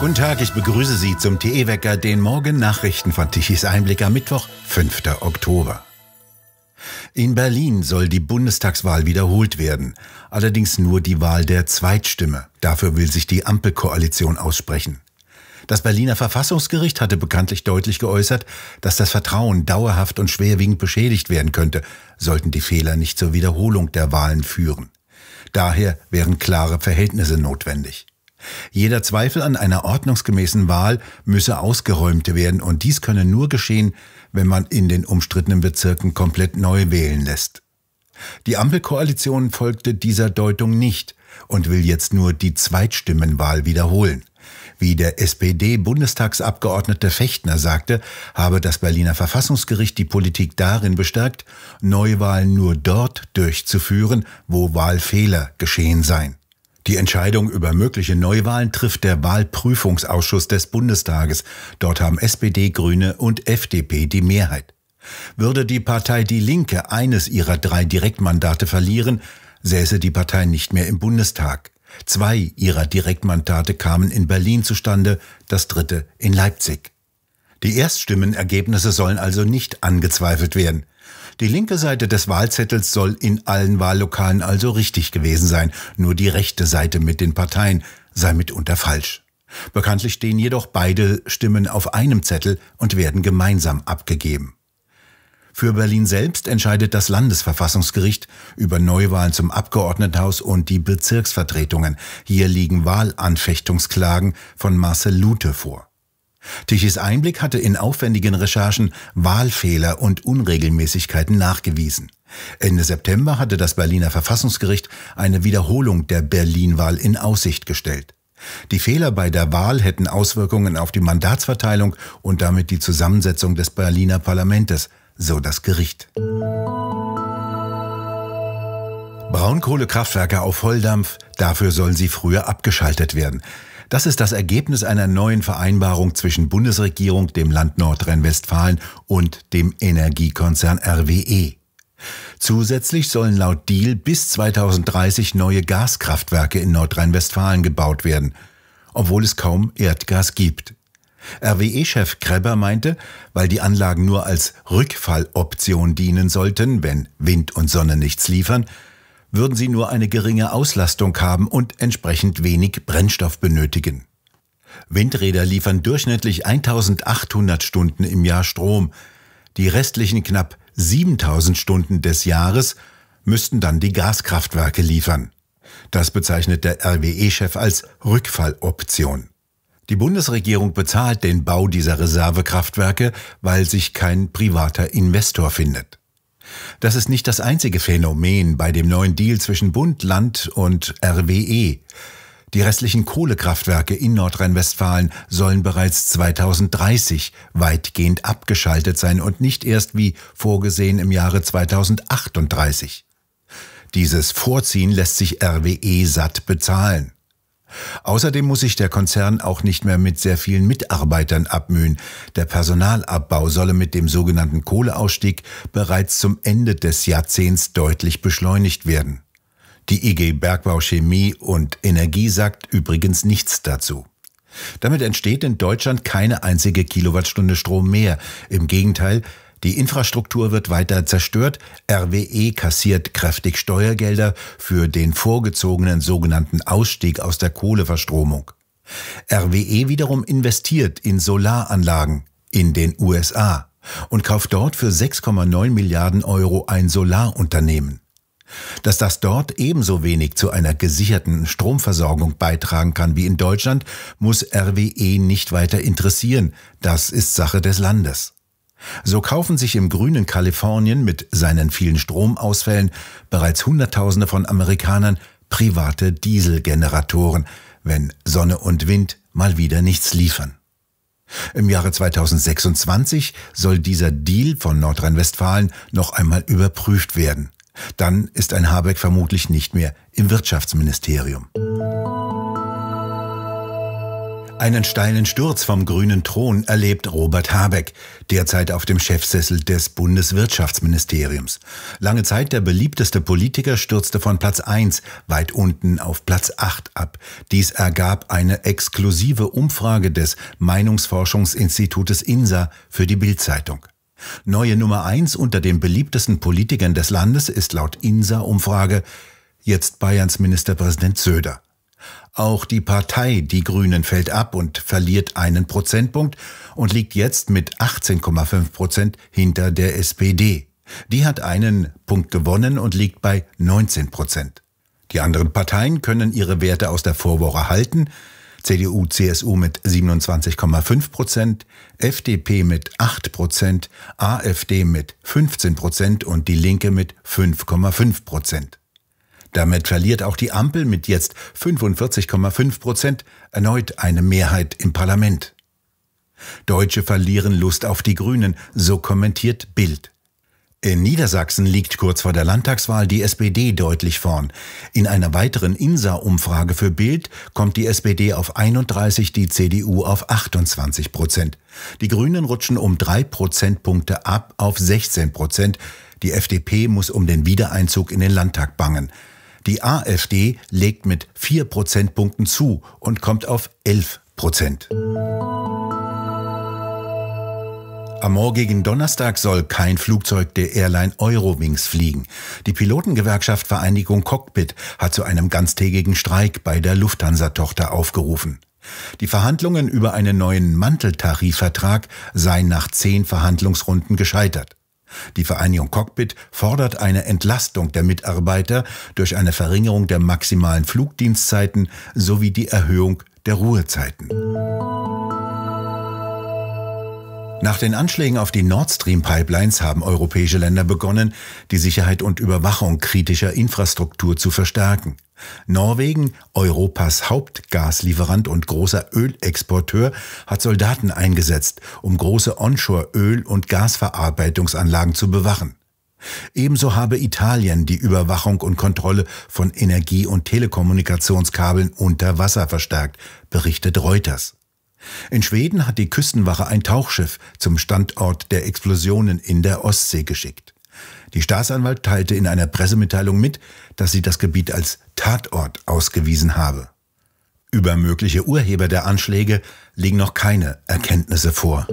Guten Tag, ich begrüße Sie zum TE-Wecker, den Morgen-Nachrichten von Tichys Einblick am Mittwoch, 5. Oktober. In Berlin soll die Bundestagswahl wiederholt werden, allerdings nur die Wahl der Zweitstimme. Dafür will sich die Ampelkoalition aussprechen. Das Berliner Verfassungsgericht hatte bekanntlich deutlich geäußert, dass das Vertrauen dauerhaft und schwerwiegend beschädigt werden könnte, sollten die Fehler nicht zur Wiederholung der Wahlen führen. Daher wären klare Verhältnisse notwendig. Jeder Zweifel an einer ordnungsgemäßen Wahl müsse ausgeräumt werden und dies könne nur geschehen, wenn man in den umstrittenen Bezirken komplett neu wählen lässt. Die Ampelkoalition folgte dieser Deutung nicht und will jetzt nur die Zweitstimmenwahl wiederholen. Wie der SPD-Bundestagsabgeordnete Fechtner sagte, habe das Berliner Verfassungsgericht die Politik darin bestärkt, Neuwahlen nur dort durchzuführen, wo Wahlfehler geschehen seien. Die Entscheidung über mögliche Neuwahlen trifft der Wahlprüfungsausschuss des Bundestages. Dort haben SPD, Grüne und FDP die Mehrheit. Würde die Partei Die Linke eines ihrer drei Direktmandate verlieren, säße die Partei nicht mehr im Bundestag. Zwei ihrer Direktmandate kamen in Berlin zustande, das dritte in Leipzig. Die Erststimmenergebnisse sollen also nicht angezweifelt werden. Die linke Seite des Wahlzettels soll in allen Wahllokalen also richtig gewesen sein, nur die rechte Seite mit den Parteien sei mitunter falsch. Bekanntlich stehen jedoch beide Stimmen auf einem Zettel und werden gemeinsam abgegeben. Für Berlin selbst entscheidet das Landesverfassungsgericht über Neuwahlen zum Abgeordnetenhaus und die Bezirksvertretungen. Hier liegen Wahlanfechtungsklagen von Marcel Lute vor. Tichys Einblick hatte in aufwendigen Recherchen Wahlfehler und Unregelmäßigkeiten nachgewiesen. Ende September hatte das Berliner Verfassungsgericht eine Wiederholung der Berlin-Wahl in Aussicht gestellt. Die Fehler bei der Wahl hätten Auswirkungen auf die Mandatsverteilung und damit die Zusammensetzung des Berliner Parlamentes, so das Gericht. Braunkohlekraftwerke auf Volldampf, dafür sollen sie früher abgeschaltet werden. Das ist das Ergebnis einer neuen Vereinbarung zwischen Bundesregierung, dem Land Nordrhein-Westfalen und dem Energiekonzern RWE. Zusätzlich sollen laut Deal bis 2030 neue Gaskraftwerke in Nordrhein-Westfalen gebaut werden, obwohl es kaum Erdgas gibt. RWE-Chef Kreber meinte, weil die Anlagen nur als Rückfalloption dienen sollten, wenn Wind und Sonne nichts liefern, würden sie nur eine geringe Auslastung haben und entsprechend wenig Brennstoff benötigen. Windräder liefern durchschnittlich 1800 Stunden im Jahr Strom. Die restlichen knapp 7000 Stunden des Jahres müssten dann die Gaskraftwerke liefern. Das bezeichnet der RWE-Chef als Rückfalloption. Die Bundesregierung bezahlt den Bau dieser Reservekraftwerke, weil sich kein privater Investor findet. Das ist nicht das einzige Phänomen bei dem neuen Deal zwischen Bund, Land und RWE. Die restlichen Kohlekraftwerke in Nordrhein-Westfalen sollen bereits 2030 weitgehend abgeschaltet sein und nicht erst wie vorgesehen im Jahre 2038. Dieses Vorziehen lässt sich RWE satt bezahlen. Außerdem muss sich der Konzern auch nicht mehr mit sehr vielen Mitarbeitern abmühen. Der Personalabbau solle mit dem sogenannten Kohleausstieg bereits zum Ende des Jahrzehnts deutlich beschleunigt werden. Die IG Bergbau Chemie und Energie sagt übrigens nichts dazu. Damit entsteht in Deutschland keine einzige Kilowattstunde Strom mehr. Im Gegenteil, die Infrastruktur wird weiter zerstört. RWE kassiert kräftig Steuergelder für den vorgezogenen sogenannten Ausstieg aus der Kohleverstromung. RWE wiederum investiert in Solaranlagen in den USA und kauft dort für 6,9 Milliarden Euro ein Solarunternehmen. Dass das dort ebenso wenig zu einer gesicherten Stromversorgung beitragen kann wie in Deutschland, muss RWE nicht weiter interessieren. Das ist Sache des Landes. So kaufen sich im grünen Kalifornien mit seinen vielen Stromausfällen bereits Hunderttausende von Amerikanern private Dieselgeneratoren, wenn Sonne und Wind mal wieder nichts liefern. Im Jahre 2026 soll dieser Deal von Nordrhein-Westfalen noch einmal überprüft werden. Dann ist ein Habeck vermutlich nicht mehr im Wirtschaftsministerium. Einen steilen Sturz vom grünen Thron erlebt Robert Habeck, derzeit auf dem Chefsessel des Bundeswirtschaftsministeriums. Lange Zeit der beliebteste Politiker stürzte von Platz 1 weit unten auf Platz 8 ab. Dies ergab eine exklusive Umfrage des Meinungsforschungsinstitutes INSA für die Bildzeitung. Neue Nummer 1 unter den beliebtesten Politikern des Landes ist laut INSA-Umfrage jetzt Bayerns Ministerpräsident Söder. Auch die Partei Die Grünen fällt ab und verliert einen Prozentpunkt und liegt jetzt mit 18,5 Prozent hinter der SPD. Die hat einen Punkt gewonnen und liegt bei 19 Prozent. Die anderen Parteien können ihre Werte aus der Vorwoche halten. CDU, CSU mit 27,5 Prozent, FDP mit 8 Prozent, AfD mit 15 Prozent und die Linke mit 5,5 Prozent. Damit verliert auch die Ampel mit jetzt 45,5 Prozent erneut eine Mehrheit im Parlament. Deutsche verlieren Lust auf die Grünen, so kommentiert Bild. In Niedersachsen liegt kurz vor der Landtagswahl die SPD deutlich vorn. In einer weiteren INSA-Umfrage für Bild kommt die SPD auf 31, die CDU auf 28 Prozent. Die Grünen rutschen um drei Prozentpunkte ab auf 16 Prozent. Die FDP muss um den Wiedereinzug in den Landtag bangen. Die AfD legt mit vier Prozentpunkten zu und kommt auf 11 Prozent. Am morgigen Donnerstag soll kein Flugzeug der Airline Eurowings fliegen. Die Pilotengewerkschaft Vereinigung Cockpit hat zu einem ganztägigen Streik bei der Lufthansa-Tochter aufgerufen. Die Verhandlungen über einen neuen Manteltarifvertrag seien nach zehn Verhandlungsrunden gescheitert. Die Vereinigung Cockpit fordert eine Entlastung der Mitarbeiter durch eine Verringerung der maximalen Flugdienstzeiten sowie die Erhöhung der Ruhezeiten. Nach den Anschlägen auf die Nord Stream Pipelines haben europäische Länder begonnen, die Sicherheit und Überwachung kritischer Infrastruktur zu verstärken. Norwegen, Europas Hauptgaslieferant und großer Ölexporteur, hat Soldaten eingesetzt, um große Onshore-Öl- und Gasverarbeitungsanlagen zu bewachen. Ebenso habe Italien die Überwachung und Kontrolle von Energie- und Telekommunikationskabeln unter Wasser verstärkt, berichtet Reuters. In Schweden hat die Küstenwache ein Tauchschiff zum Standort der Explosionen in der Ostsee geschickt. Die Staatsanwalt teilte in einer Pressemitteilung mit, dass sie das Gebiet als Tatort ausgewiesen habe. Über mögliche Urheber der Anschläge liegen noch keine Erkenntnisse vor.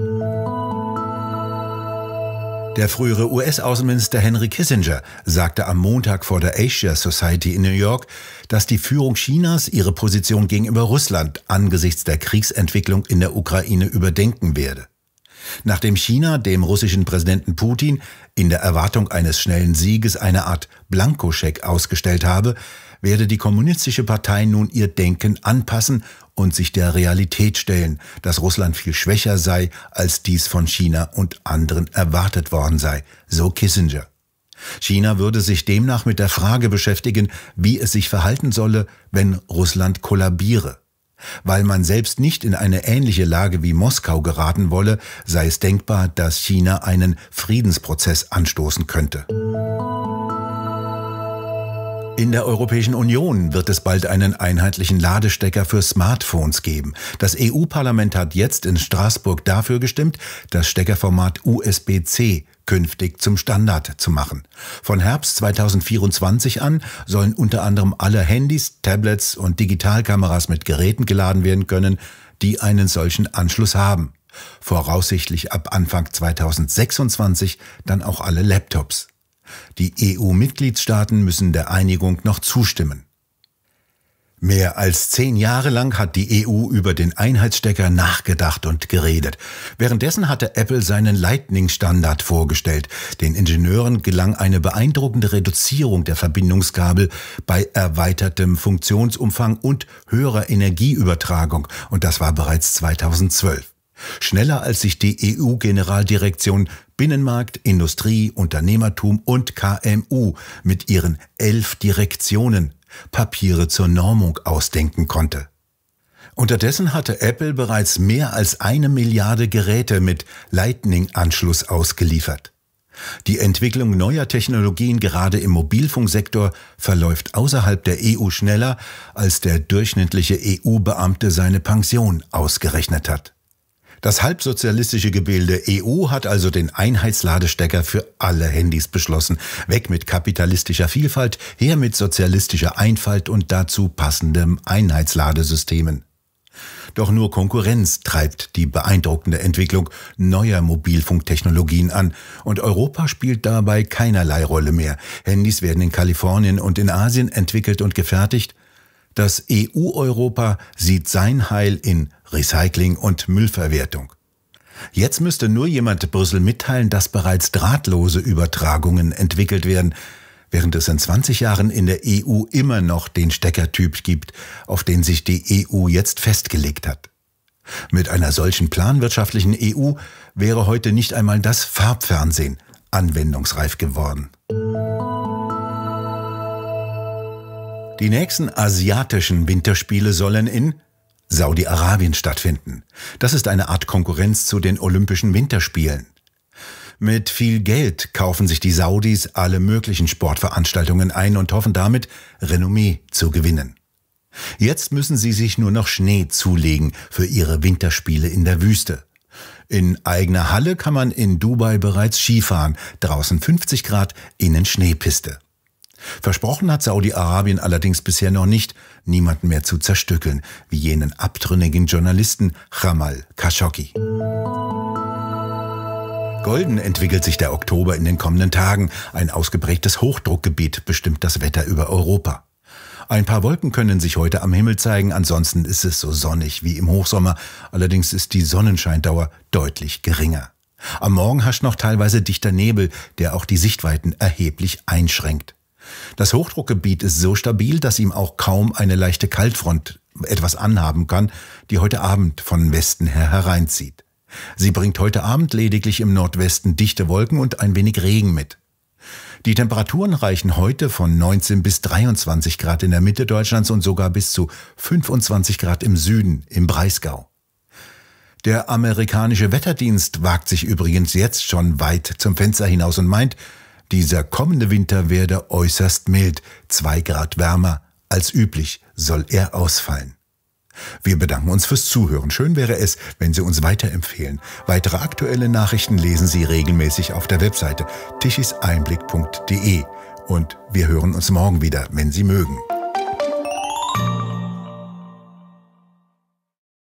Der frühere US-Außenminister Henry Kissinger sagte am Montag vor der Asia Society in New York, dass die Führung Chinas ihre Position gegenüber Russland angesichts der Kriegsentwicklung in der Ukraine überdenken werde. Nachdem China dem russischen Präsidenten Putin in der Erwartung eines schnellen Sieges eine Art Blankoscheck ausgestellt habe, werde die kommunistische Partei nun ihr Denken anpassen und sich der Realität stellen, dass Russland viel schwächer sei, als dies von China und anderen erwartet worden sei, so Kissinger. China würde sich demnach mit der Frage beschäftigen, wie es sich verhalten solle, wenn Russland kollabiere. Weil man selbst nicht in eine ähnliche Lage wie Moskau geraten wolle, sei es denkbar, dass China einen Friedensprozess anstoßen könnte. In der Europäischen Union wird es bald einen einheitlichen Ladestecker für Smartphones geben. Das EU-Parlament hat jetzt in Straßburg dafür gestimmt, das Steckerformat USB-C künftig zum Standard zu machen. Von Herbst 2024 an sollen unter anderem alle Handys, Tablets und Digitalkameras mit Geräten geladen werden können, die einen solchen Anschluss haben. Voraussichtlich ab Anfang 2026 dann auch alle Laptops. Die EU-Mitgliedstaaten müssen der Einigung noch zustimmen. Mehr als zehn Jahre lang hat die EU über den Einheitsstecker nachgedacht und geredet. Währenddessen hatte Apple seinen Lightning-Standard vorgestellt. Den Ingenieuren gelang eine beeindruckende Reduzierung der Verbindungskabel bei erweitertem Funktionsumfang und höherer Energieübertragung. Und das war bereits 2012. Schneller als sich die EU-Generaldirektion Binnenmarkt, Industrie, Unternehmertum und KMU mit ihren elf Direktionen Papiere zur Normung ausdenken konnte. Unterdessen hatte Apple bereits mehr als eine Milliarde Geräte mit Lightning-Anschluss ausgeliefert. Die Entwicklung neuer Technologien gerade im Mobilfunksektor verläuft außerhalb der EU schneller, als der durchschnittliche EU-Beamte seine Pension ausgerechnet hat. Das halbsozialistische Gebilde EU hat also den Einheitsladestecker für alle Handys beschlossen. Weg mit kapitalistischer Vielfalt, her mit sozialistischer Einfalt und dazu passendem Einheitsladesystemen. Doch nur Konkurrenz treibt die beeindruckende Entwicklung neuer Mobilfunktechnologien an und Europa spielt dabei keinerlei Rolle mehr. Handys werden in Kalifornien und in Asien entwickelt und gefertigt das EU-Europa sieht sein Heil in Recycling und Müllverwertung. Jetzt müsste nur jemand Brüssel mitteilen, dass bereits drahtlose Übertragungen entwickelt werden, während es in 20 Jahren in der EU immer noch den Steckertyp gibt, auf den sich die EU jetzt festgelegt hat. Mit einer solchen planwirtschaftlichen EU wäre heute nicht einmal das Farbfernsehen anwendungsreif geworden. Die nächsten asiatischen Winterspiele sollen in Saudi-Arabien stattfinden. Das ist eine Art Konkurrenz zu den Olympischen Winterspielen. Mit viel Geld kaufen sich die Saudis alle möglichen Sportveranstaltungen ein und hoffen damit, Renommee zu gewinnen. Jetzt müssen sie sich nur noch Schnee zulegen für ihre Winterspiele in der Wüste. In eigener Halle kann man in Dubai bereits Skifahren, draußen 50 Grad, innen Schneepiste. Versprochen hat Saudi-Arabien allerdings bisher noch nicht, niemanden mehr zu zerstückeln, wie jenen abtrünnigen Journalisten Jamal Khashoggi. Golden entwickelt sich der Oktober in den kommenden Tagen. Ein ausgeprägtes Hochdruckgebiet bestimmt das Wetter über Europa. Ein paar Wolken können sich heute am Himmel zeigen, ansonsten ist es so sonnig wie im Hochsommer, allerdings ist die Sonnenscheindauer deutlich geringer. Am Morgen hascht noch teilweise dichter Nebel, der auch die Sichtweiten erheblich einschränkt. Das Hochdruckgebiet ist so stabil, dass ihm auch kaum eine leichte Kaltfront etwas anhaben kann, die heute Abend von Westen her hereinzieht. Sie bringt heute Abend lediglich im Nordwesten dichte Wolken und ein wenig Regen mit. Die Temperaturen reichen heute von 19 bis 23 Grad in der Mitte Deutschlands und sogar bis zu 25 Grad im Süden, im Breisgau. Der amerikanische Wetterdienst wagt sich übrigens jetzt schon weit zum Fenster hinaus und meint, dieser kommende Winter werde äußerst mild, zwei Grad wärmer als üblich soll er ausfallen. Wir bedanken uns fürs Zuhören. Schön wäre es, wenn Sie uns weiterempfehlen. Weitere aktuelle Nachrichten lesen Sie regelmäßig auf der Webseite tischiseinblick.de. Und wir hören uns morgen wieder, wenn Sie mögen.